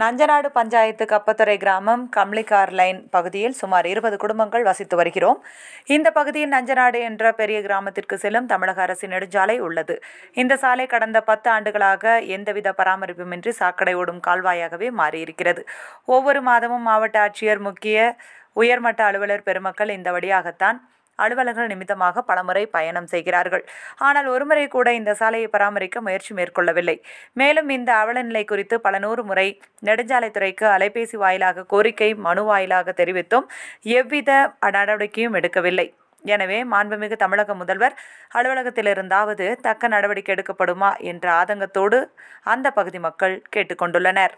நஞ்சநாடு பஞ்சாயத்து கப்பத்துறை கிராமம் கம்ளிகார் லைன் பகுதியில் சுமார் இருபது குடும்பங்கள் வசித்து வருகிறோம் இந்த பகுதியில் நஞ்சநாடு என்ற பெரிய கிராமத்திற்கு செல்லும் தமிழக அரசின் நெடுஞ்சாலை உள்ளது இந்த சாலை கடந்த பத்து ஆண்டுகளாக எந்தவித பராமரிப்புமின்றி சாக்கடை ஓடும் கால்வாயாகவே மாறியிருக்கிறது ஒவ்வொரு மாதமும் மாவட்ட ஆட்சியர் முக்கிய உயர்மட்ட அலுவலர் பெருமக்கள் இந்த வழியாகத்தான் அலுவலர்கள் நிமித்தமாக பலமுறை பயணம் செய்கிறார்கள் ஆனால் ஒருமுறை கூட இந்த சாலையை பராமரிக்க முயற்சி மேற்கொள்ளவில்லை மேலும் இந்த அவலநிலை குறித்து பல நூறு முறை நெடுஞ்சாலைத்துறைக்கு அலைபேசி வாயிலாக கோரிக்கை மனு வாயிலாக தெரிவித்தும் எவ்வித நடவடிக்கையும் எடுக்கவில்லை எனவே மாண்புமிகு தமிழக முதல்வர் அலுவலகத்திலிருந்தாவது தக்க நடவடிக்கை எடுக்கப்படுமா என்ற ஆதங்கத்தோடு அந்த பகுதி மக்கள் கேட்டுக்கொண்டுள்ளனர்